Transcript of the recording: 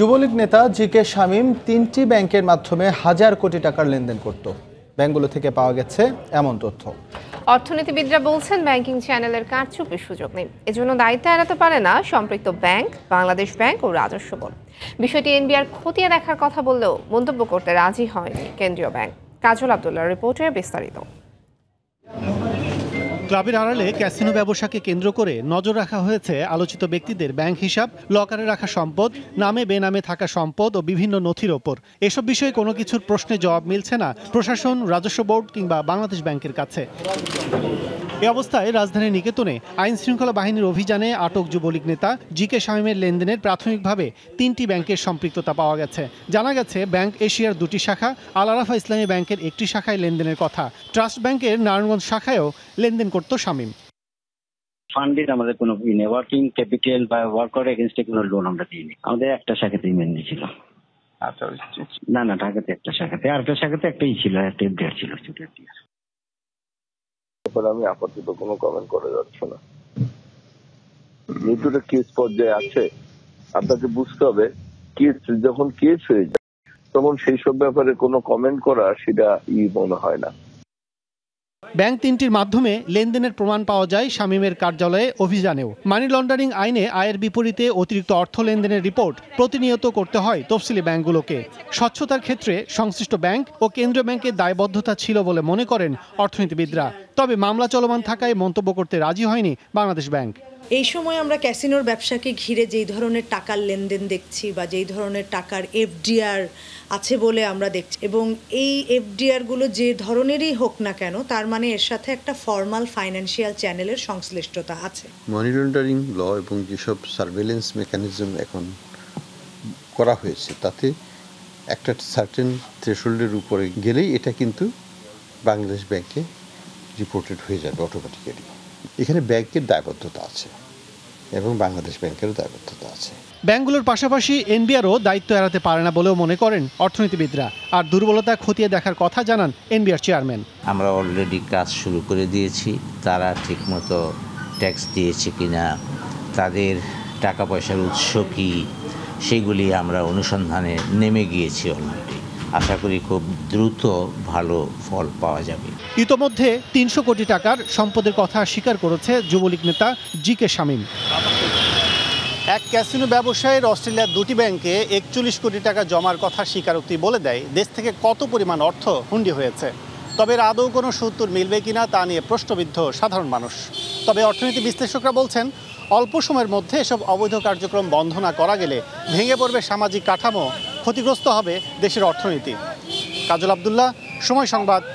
যুবলীগ নেতা জি কে শামীম তিনটি ব্যাংকের মাধ্যমে হাজার কোটি টাকার লেনদেন করত ব্যাংকগুলো থেকে পাওয়া গেছে এমন তথ্য অর্থনীতিবিদরা বলছেন ব্যাংকিং চ্যানেলের কারচুপের সুযোগ নেই এজন্য দায়িত্ব এড়াতে পারে না সম্পৃক্ত ব্যাংক বাংলাদেশ ব্যাংক ও রাজস্ব বোর্ড বিষয়টি এনবিআর খতিয়ে দেখার কথা বললেও মন্তব্য করতে রাজি হয়নি কেন্দ্রীয় ব্যাংক কাজল আবদুল্লাহ রিপোর্টে বিস্তারিত ক্লাবের আড়ালে ক্যাসিনো ব্যবসাকে কেন্দ্র করে নজর রাখা হয়েছে আলোচিত ব্যক্তিদের ব্যাংক হিসাব লকারে রাখা সম্পদ নামে বেনামে থাকা সম্পদ ও বিভিন্ন নথির ওপর এসব বিষয়ে কোনো কিছুর প্রশ্নে জবাব মিলছে না প্রশাসন রাজস্ব বোর্ড কিংবা বাংলাদেশ ব্যাংকের কাছে এ অবস্থায় রাজধানী নিকেতনে আইন শৃঙ্খলা বাহিনীর অভিযানে আটক যুবলীগ নেতা জি কে শামীমের লেনদেনের প্রাথমিকভাবে তিনটি ব্যাংকের সম্পৃক্ততা পাওয়া গেছে জানা গেছে ব্যাংক এশিয়ার দুটি শাখা আল আরাফা ইসলামী ব্যাংকের একটি শাখায় লেনদেনের কথা ট্রাস্ট ব্যাংকের নারায়ণগঞ্জ শাখায়ও লেনদেন করত শামীম ফান্ডের আমাদের কোনো ওয়ার্কিং ক্যাপিটাল বা ওয়ার্কার এগেনস্টে কোনো লোন আমরা দিইনি আমাদের একটা শাখাতেই মেনে ছিল আচ্ছা, না না ঢাকাতে একটা শাখাতে আর একটা শাখাতে একটাই ছিল একটা ছিল ছুটির ব্যাপারে আমি আপাতত কোনো কমেন্ট করা যাচ্ছে না মৃত্যুটা কেস পর্যায়ে আছে আপনাকে বুঝতে হবে কেস যখন কেস হয়ে যায় তখন সেই সব ব্যাপারে কোনো কমেন্ট করা সেটা ই মনে হয় না ব্যাংক তিনটির মাধ্যমে লেনদেনের প্রমাণ পাওয়া যায় শামীমের কার্যালয়ে অভিযানেও মানি লন্ডারিং আইনে আয়ের বিপরীতে অতিরিক্ত অর্থ লেনদেনের রিপোর্ট প্রতিনিয়ত করতে হয় তফসিলি ব্যাংকগুলোকে স্বচ্ছতার ক্ষেত্রে সংশ্লিষ্ট ব্যাংক ও কেন্দ্রীয় ব্যাংকের দায়বদ্ধতা ছিল বলে মনে করেন অর্থনীতিবিদরা তবে মামলা চলমান থাকায় মন্তব্য করতে রাজি হয়নি বাংলাদেশ ব্যাংক এই সময় আমরা ক্যাসিনোর ব্যবসাকে ঘিরে যেই ধরনের টাকার লেনদেন দেখছি বা যেই ধরনের টাকার এফডিআর আছে বলে আমরা দেখছি এবং এই এফডিআরগুলো যে ধরনেরই হোক না কেন তার মানে এর সাথে একটা ফর্মাল ফাইন্যান্সিয়াল চ্যানেলের সংশ্লিষ্টতা আছে মনিটরিং ল এবং যেসব সার্ভেলেন্স মেকানিজম এখন করা হয়েছে তাতে একটা সার্টেন থ্রেশোল্ডের উপরে গেলেই এটা কিন্তু বাংলাদেশ ব্যাংকে রিপোর্টেড হয়ে যাবে অটোমেটিক্যালি এখানে ব্যাংকের দায়বদ্ধতা আছে এবং বাংলাদেশ ব্যাংকেরও দায়বদ্ধতা আছে ব্যাংকগুলোর পাশাপাশি এনবিআরও দায়িত্ব এড়াতে পারে না বলেও মনে করেন অর্থনীতিবিদরা আর দুর্বলতা খতিয়ে দেখার কথা জানান এনবিআর চেয়ারম্যান আমরা অলরেডি কাজ শুরু করে দিয়েছি তারা ঠিকমতো ট্যাক্স দিয়েছে কিনা তাদের টাকা পয়সার উৎস কী সেগুলি আমরা অনুসন্ধানে নেমে গিয়েছি অলরেডি আশা করি খুব দ্রুত ভালো ফল পাওয়া যাবে ইতোমধ্যে তিনশো কোটি টাকার সম্পদের কথা স্বীকার করেছে যুবলীগ নেতা জি কে শামীম এক ক্যাসিনো ব্যবসায়ীর অস্ট্রেলিয়ার দুটি ব্যাংকে একচল্লিশ কোটি টাকা জমার কথা স্বীকারোক্তি বলে দেয় দেশ থেকে কত পরিমাণ অর্থ হুন্ডি হয়েছে তবে আদৌ কোনো সূত্র মিলবে কিনা তা নিয়ে প্রশ্নবিদ্ধ সাধারণ মানুষ তবে অর্থনীতি বিশ্লেষকরা বলছেন অল্প সময়ের মধ্যে এসব অবৈধ কার্যক্রম বন্ধ না করা গেলে ভেঙে পড়বে সামাজিক কাঠামো ক্ষতিগ্রস্ত হবে দেশের অর্থনীতি কাজল আবদুল্লাহ সময় সংবাদ